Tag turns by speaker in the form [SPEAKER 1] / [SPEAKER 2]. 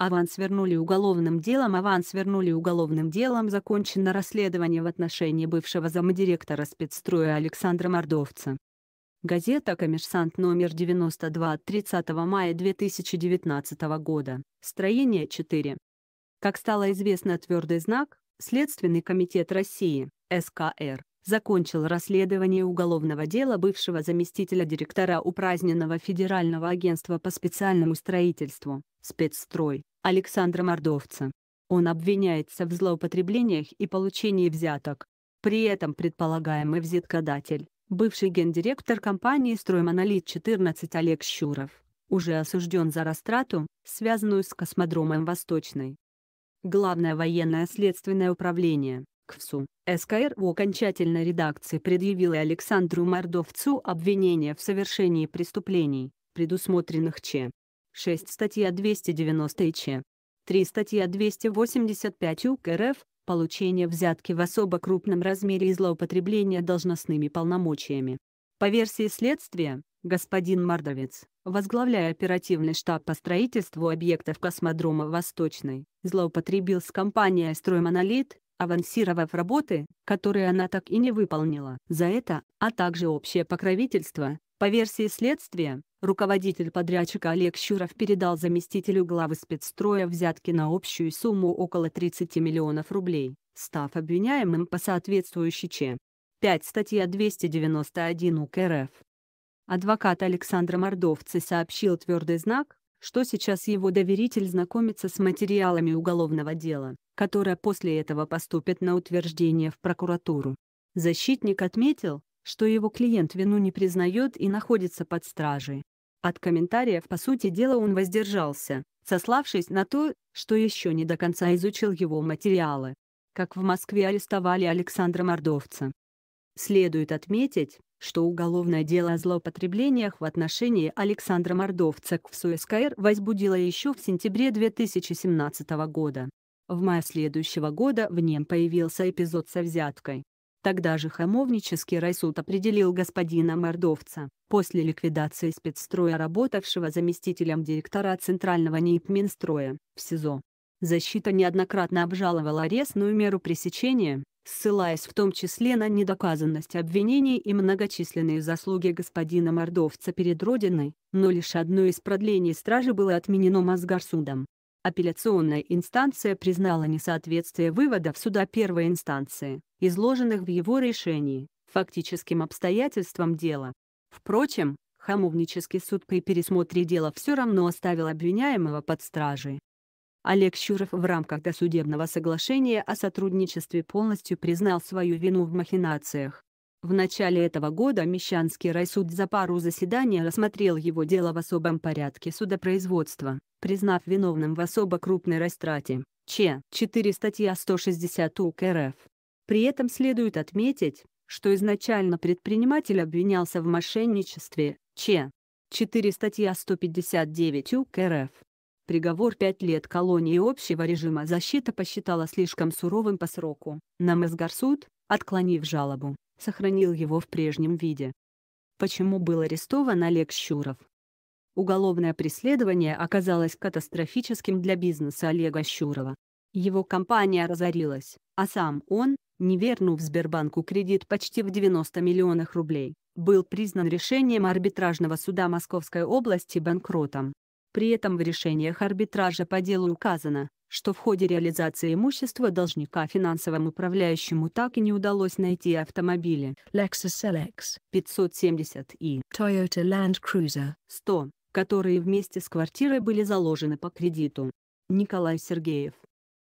[SPEAKER 1] Аванс вернули уголовным делом, аванс вернули уголовным делом, закончено расследование в отношении бывшего замдиректора спецстроя Александра Мордовца. Газета «Коммерсант» номер 92 от 30 мая 2019 года. Строение 4. Как стало известно твердый знак, Следственный комитет России, СКР, закончил расследование уголовного дела бывшего заместителя директора Упраздненного Федерального агентства по специальному строительству, спецстрой, Александра Мордовца. Он обвиняется в злоупотреблениях и получении взяток. При этом предполагаемый взяткодатель, бывший гендиректор компании «Строймонолит-14» Олег Щуров, уже осужден за растрату, связанную с космодромом Восточный. Главное военное следственное управление, КФСУ, СКР в окончательной редакции предъявило Александру Мордовцу обвинение в совершении преступлений, предусмотренных Ч. 6 статья 290 ИЧ, 3 статья 285 УК РФ, получение взятки в особо крупном размере и злоупотребление должностными полномочиями. По версии следствия, господин Мордовец, возглавляя оперативный штаб по строительству объектов космодрома «Восточный», злоупотребил с компанией «Строймонолит», авансировав работы, которые она так и не выполнила. За это, а также общее покровительство, по версии следствия, руководитель подрядчика Олег Щуров передал заместителю главы спецстроя взятки на общую сумму около 30 миллионов рублей, став обвиняемым по соответствующей ЧЕ. 5 статья 291 УК РФ. Адвокат Александра Мордовцы сообщил твердый знак, что сейчас его доверитель знакомится с материалами уголовного дела, которое после этого поступит на утверждение в прокуратуру. Защитник отметил, что его клиент вину не признает и находится под стражей. От комментариев по сути дела он воздержался, сославшись на то, что еще не до конца изучил его материалы. Как в Москве арестовали Александра Мордовца. Следует отметить, что уголовное дело о злоупотреблениях в отношении Александра Мордовца к ФСУ СКР возбудило еще в сентябре 2017 года. В мае следующего года в нем появился эпизод со взяткой. Тогда же хамовнический райсуд определил господина Мордовца, после ликвидации спецстроя работавшего заместителем директора Центрального НИИП Минстроя, в СИЗО. Защита неоднократно обжаловала арестную меру пресечения, ссылаясь в том числе на недоказанность обвинений и многочисленные заслуги господина Мордовца перед Родиной, но лишь одно из продлений стражи было отменено Мосгорсудом. Апелляционная инстанция признала несоответствие выводов суда первой инстанции изложенных в его решении, фактическим обстоятельствам дела. Впрочем, хамовнический суд при пересмотре дела все равно оставил обвиняемого под стражей. Олег Щуров в рамках досудебного соглашения о сотрудничестве полностью признал свою вину в махинациях. В начале этого года Мещанский райсуд за пару заседаний рассмотрел его дело в особом порядке судопроизводства, признав виновным в особо крупной растрате, Ч. 4 статья 160 УК РФ. При этом следует отметить, что изначально предприниматель обвинялся в мошенничестве, Ч. 4 статья 159 УК РФ. Приговор 5 лет колонии общего режима защита посчитала слишком суровым по сроку. На Намызгарсуд, отклонив жалобу, сохранил его в прежнем виде. Почему был арестован Олег Щуров? Уголовное преследование оказалось катастрофическим для бизнеса Олега Щурова. Его компания разорилась, а сам он, не вернув Сбербанку кредит почти в 90 миллионах рублей, был признан решением арбитражного суда Московской области банкротом. При этом в решениях арбитража по делу указано, что в ходе реализации имущества должника финансовым управляющему так и не удалось найти автомобили Lexus LX 570 и Toyota Land Cruiser 100, которые вместе с квартирой были заложены по кредиту. Николай Сергеев